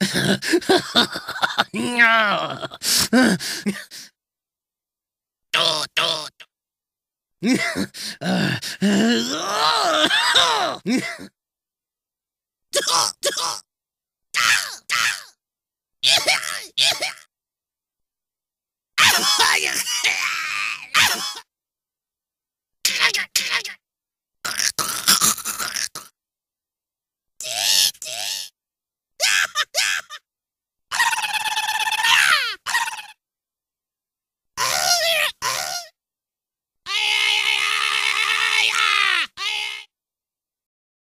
Ha ha ha ha!